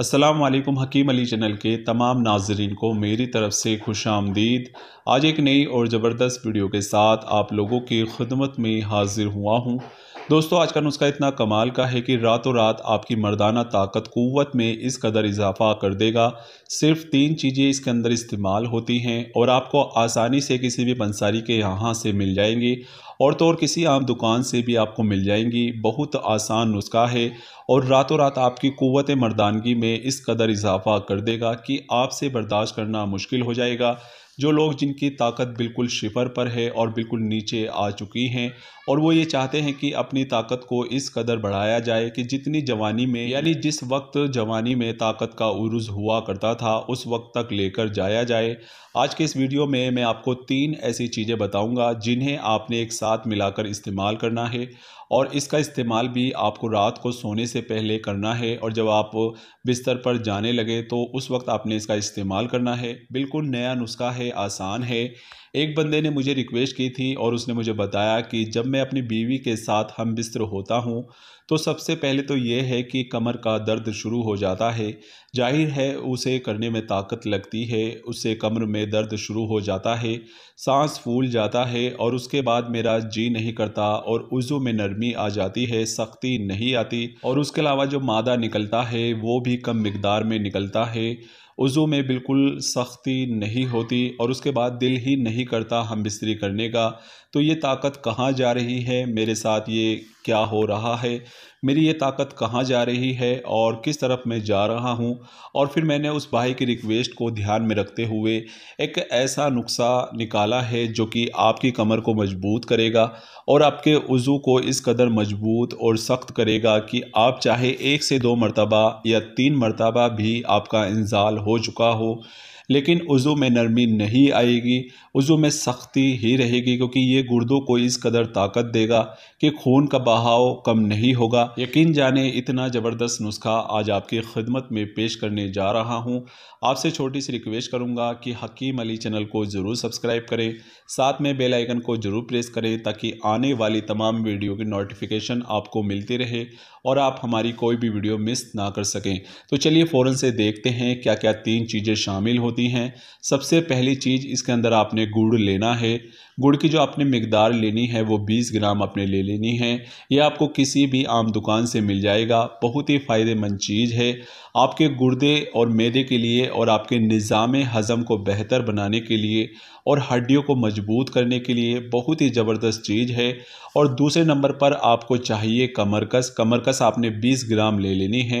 अस्सलाम वालेकुम हकीम अली चैनल के तमाम नाजरीन को मेरी तरफ़ से खुश आमदीद आज एक नई और ज़बरदस्त वीडियो के साथ आप लोगों की खदमत में हाजिर हुआ हूँ दोस्तों आज का नुस्खा इतना कमाल का है कि रातों रात आपकी मर्दाना ताकत क़ुत में इस कदर इजाफा कर देगा सिर्फ तीन चीज़ें इसके अंदर इस्तेमाल होती हैं और आपको आसानी से किसी भी पंसारी के यहाँ से मिल जाएंगी और तो और किसी आम दुकान से भी आपको मिल जाएंगी बहुत आसान नुस्खा है और रातों रात आपकी कुत मर्दानगी में इस कदर इजाफा कर देगा कि आपसे बर्दाश्त करना मुश्किल हो जाएगा जो लोग जिनकी ताकत बिल्कुल शिफर पर है और बिल्कुल नीचे आ चुकी हैं और वो ये चाहते हैं कि अपनी ताकत को इस कदर बढ़ाया जाए कि जितनी जवानी में यानी जिस वक्त जवानी में ताकत का उर्ज हुआ करता था उस वक्त तक लेकर जाया जाए आज के इस वीडियो में मैं आपको तीन ऐसी चीज़ें बताऊंगा जिन्हें आपने एक साथ मिलाकर इस्तेमाल करना है और इसका इस्तेमाल भी आपको रात को सोने से पहले करना है और जब आप बिस्तर पर जाने लगे तो उस वक्त आपने इसका इस्तेमाल करना है बिल्कुल नया नुस्खा है आसान है एक बंदे ने मुझे रिक्वेस्ट की थी और उसने मुझे बताया कि जब मैं अपनी बीवी के साथ हम बिस्तर होता हूँ तो सबसे पहले तो ये है कि कमर का दर्द शुरू हो जाता है जाहिर है उसे करने में ताकत लगती है उससे कमर में दर्द शुरू हो जाता है सांस फूल जाता है और उसके बाद मेरा जी नहीं करता और उज़ू में नरमी आ जाती है सख्ती नहीं आती और उसके अलावा जो मादा निकलता है वो भी कम मकदार में निकलता है उज़ू में बिल्कुल सख्ती नहीं होती और उसके बाद दिल ही नहीं करता हम बिस्तरी करने का तो ये ताकत कहाँ जा रही है मेरे साथ ये क्या हो रहा है मेरी ये ताकत कहाँ जा रही है और किस तरफ मैं जा रहा हूँ और फिर मैंने उस भाई की रिक्वेस्ट को ध्यान में रखते हुए एक ऐसा नुस्खा निकाला है जो कि आपकी कमर को मजबूत करेगा और आपके वज़ू को इस कदर मजबूत और सख्त करेगा कि आप चाहे एक से दो मरतबा या तीन मरतबा भी आपका इंजाल हो चुका हो लेकिन उज़ू में नरमी नहीं आएगी उज़ू में सख्ती ही रहेगी क्योंकि ये ये गुर्दों को इस कदर ताकत देगा कि खून का बहाव कम नहीं होगा यकीन जाने इतना ज़बरदस्त नुस्खा आज आपकी खिदमत में पेश करने जा रहा हूँ आपसे छोटी सी रिक्वेस्ट करूँगा कि हकीम अली चैनल को ज़रूर सब्सक्राइब करें साथ में बेल आइकन को ज़रूर प्रेस करें ताकि आने वाली तमाम वीडियो की नोटिफिकेशन आपको मिलती रहे और आप हमारी कोई भी वीडियो मिस ना कर सकें तो चलिए फ़ौरन से देखते हैं क्या क्या तीन चीज़ें शामिल होती हैं सबसे पहली चीज़ इसके अंदर आपने गुड़ लेना है गुड़ की जो आपने मकदार लेनी है वो 20 ग्राम अपने ले लेनी है यह आपको किसी भी आम दुकान से मिल जाएगा बहुत ही फ़ायदेमंद चीज़ है आपके गुर्दे और मैदे के लिए और आपके निज़ाम हज़म को बेहतर बनाने के लिए और हड्डियों को मजबूत करने के लिए बहुत ही ज़बरदस्त चीज़ है और दूसरे नंबर पर आपको चाहिए कमरकस कमरकस आपने 20 ग्राम ले लेनी है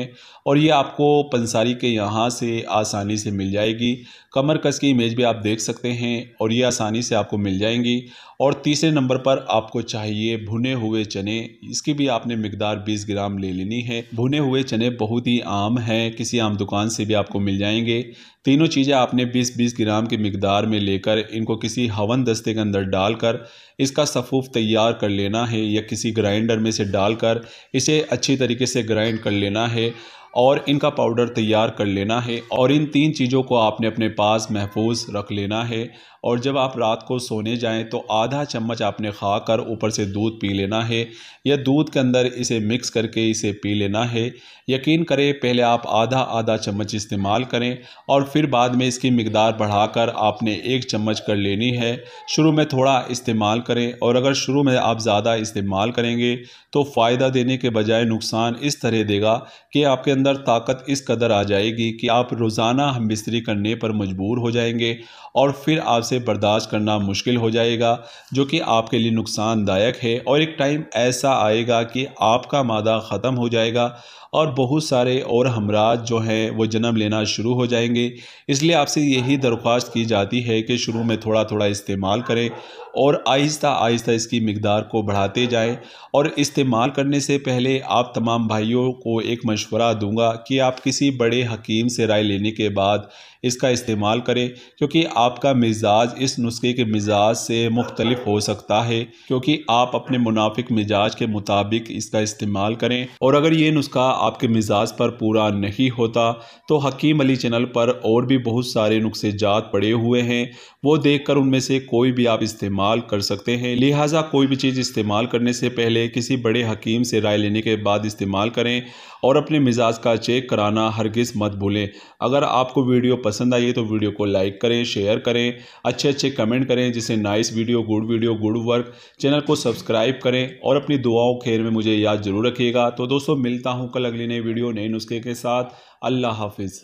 और ये आपको पंसारी के यहाँ से आसानी से मिल जाएगी कमरकस की इमेज भी आप देख सकते हैं और ये आसानी से आपको मिल जाएंगी और तीसरे नंबर पर आपको चाहिए भुने हुए चने इसकी भी आपने मकदार 20 ग्राम ले लेनी है भुने हुए चने बहुत ही आम हैं किसी आम दुकान से भी आपको मिल जाएंगे तीनों चीज़ें आपने 20-20 ग्राम की मकदार में लेकर इनको किसी हवन दस्ते के अंदर डालकर इसका सफ़ूफ तैयार कर लेना है या किसी ग्राइंडर में से डालकर इसे अच्छी तरीके से ग्राइंड कर लेना है और इनका पाउडर तैयार कर लेना है और इन तीन चीज़ों को आपने अपने पास महफूज रख लेना है और जब आप रात को सोने जाएं तो आधा चम्मच आपने खा कर ऊपर से दूध पी लेना है या दूध के अंदर इसे मिक्स करके इसे पी लेना है यकीन करें पहले आप आधा आधा चम्मच इस्तेमाल करें और फिर बाद में इसकी मकदार बढ़ाकर आपने एक चम्मच कर लेनी है शुरू में थोड़ा इस्तेमाल करें और अगर शुरू में आप ज़्यादा इस्तेमाल करेंगे तो फ़ायदा देने के बजाय नुकसान इस तरह देगा कि आपके अंदर अंदर ताकत इस कदर आ जाएगी कि आप रोज़ाना हम बिस्तरी करने पर मजबूर हो जाएंगे और फिर आपसे बर्दाश्त करना मुश्किल हो जाएगा जो कि आपके लिए नुकसानदायक है और एक टाइम ऐसा आएगा कि आपका मादा ख़त्म हो जाएगा और बहुत सारे और हमराज जो हैं वो जन्म लेना शुरू हो जाएंगे इसलिए आपसे यही दरख्वास्त की जाती है कि शुरू में थोड़ा थोड़ा इस्तेमाल करें और आहिस्ता आहिस्ता इसकी मकदार को बढ़ाते जाए और इस्तेमाल करने से पहले आप तमाम भाइयों को एक मशवरा दूंगा कि आप किसी बड़े हकीम से राय लेने के बाद इसका इस्तेमाल करें क्योंकि आपका मिजाज इस नुस्खे के मिजाज से मुख्तलिफ हो सकता है क्योंकि आप अपने मुनाफिक मिजाज के मुताबिक इसका इस्तेमाल करें और अगर ये नुस्खा आपके मिजाज पर पूरा नहीं होता तो हकीम अली चैनल पर और भी बहुत सारे जात पड़े हुए हैं वो देख कर उनमें से कोई भी आप इस्तेमाल कर सकते हैं लिहाजा कोई भी चीज़ इस्तेमाल करने से पहले किसी बड़े हकीम से राय लेने के बाद इस्तेमाल करें और अपने मिजाज का चेक कराना हरगिज़ मत भूलें अगर आपको वीडियो पसंद आई है तो वीडियो को लाइक करें शेयर करें अच्छे अच्छे कमेंट करें जिसे nice video good video good work channel को सब्सक्राइब करें और अपनी दुआओं खेर में मुझे याद जरूर रखिएगा तो दोस्तों मिलता हूँ कल अगली नई वीडियो नई नुस्खे के साथ अल्लाह हाफिज़